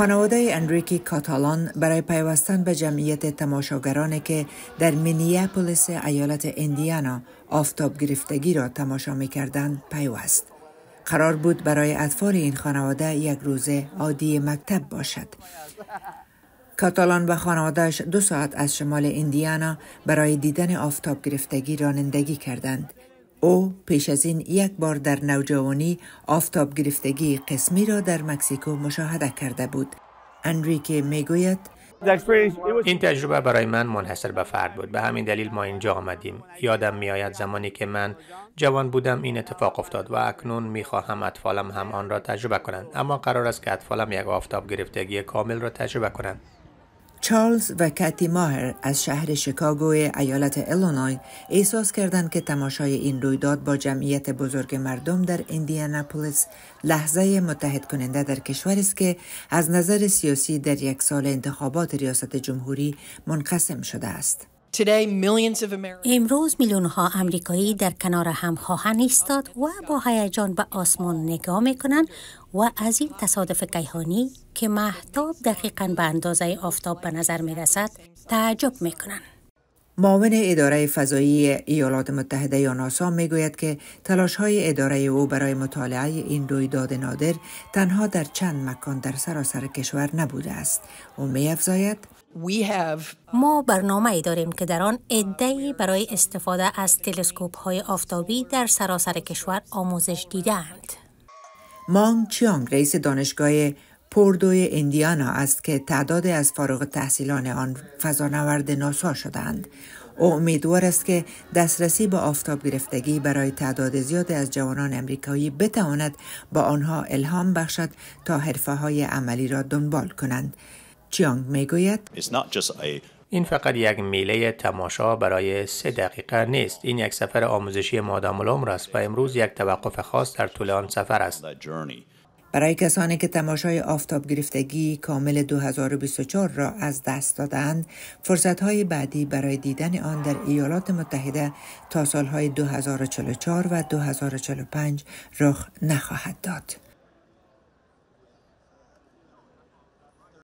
خانواده انریکی کاتالان برای پیوستن به جمعیت تماشاگرانی که در مینیاپولیس ایالت اندیانا آفتاب گرفتگی را تماشا می کردن پیوست. قرار بود برای اطفال این خانواده یک روز عادی مکتب باشد. کاتالان و خانوادهش دو ساعت از شمال اندیانا برای دیدن آفتاب گرفتگی رانندگی کردند. او پیش از این یک بار در نوجوانی آفتاب گرفتگی قسمی را در مکسیکو مشاهده کرده بود. انریکه میگوید این تجربه برای من منحصر به فرد بود به همین دلیل ما اینجا آمدیم یادم آید زمانی که من جوان بودم این اتفاق افتاد و اکنون میخواهم اطفالم هم آن را تجربه کنند اما قرار است که اطفالم یک آفتاب گرفتگی کامل را تجربه کنند چارلز و کاتی ماهر از شهر شیکاگو ایالت ایلینوی احساس کردند که تماشای این رویداد با جمعیت بزرگ مردم در ایندیاناپولیس لحظه متحد کننده در کشور است که از نظر سیاسی در یک سال انتخابات ریاست جمهوری منقسم شده است. امروز میلیون ها امریکایی در کنار هم خواهند ایستاد و با هیجان به آسمان نگاه میکنند و از این تصادف کیهانی که محتاب دقیقا به اندازه آفتاب به نظر میرسد تعجب میکنند. معاون اداره فضایی ایالات متحده یا ناسا میگوید که تلاش های اداره او برای مطالعه این رویداد نادر تنها در چند مکان در سراسر کشور نبوده است او افزاید. ما برنامه ای داریم که در آن ای برای استفاده از تلسکوپ های آفتابی در سراسر کشور آموزش دیدند. مانگ چیانگ رئیس دانشگاه پوردوی اندیانا است که تعداد از فارغ تحصیلان آن فضانورد ناسا شدند. او امیدوار است که دسترسی به آفتاب گرفتگی برای تعداد زیادی از جوانان امریکایی بتواند با آنها الهام بخشد تا حرفه های عملی را دنبال کنند. چیانگ میگوید این فقط یک میله تماشا برای سه دقیقه نیست این یک سفر آموزشی مادام العمر است و امروز یک توقف خاص در طول آن سفر است برای کسانی که تماشای آفتاب گرفتگی کامل 2024 را از دست دادند، فرصتهای بعدی برای دیدن آن در ایالات متحده تا سالهای 2044 و 2045 رخ نخواهد داد.